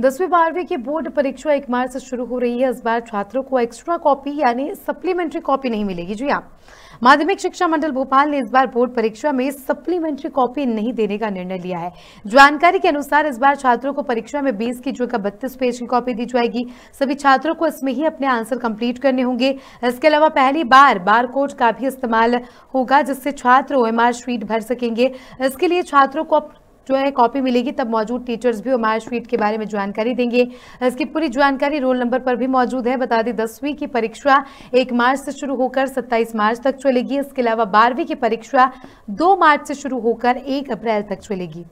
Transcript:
दसवीं बारहवीं की बोर्ड परीक्षा एक मार्च से शुरू हो रही है इस बार छात्रों को एक्स्ट्रा कॉपी यानी सप्लीमेंट्री कॉपी नहीं मिलेगी जी आप हाँ। माध्यमिक शिक्षा मंडल भोपाल ने इस बार बोर्ड परीक्षा में सप्लीमेंट्री कॉपी नहीं देने का निर्णय लिया है जानकारी के अनुसार इस बार छात्रों को परीक्षा में बीस की जगह बत्तीस पेज की कॉपी दी जाएगी सभी छात्रों को इसमें ही अपने आंसर कंप्लीट करने होंगे इसके अलावा पहली बार बार का भी इस्तेमाल होगा जिससे छात्र ओ शीट भर सकेंगे इसके लिए छात्रों को जो है कॉपी मिलेगी तब मौजूद टीचर्स भी ओमाया शीट के बारे में जानकारी देंगे इसकी पूरी जानकारी रोल नंबर पर भी मौजूद है बता दें दसवीं की परीक्षा एक मार्च से शुरू होकर सत्ताईस मार्च तक चलेगी इसके अलावा बारहवीं की परीक्षा दो मार्च से शुरू होकर एक अप्रैल तक चलेगी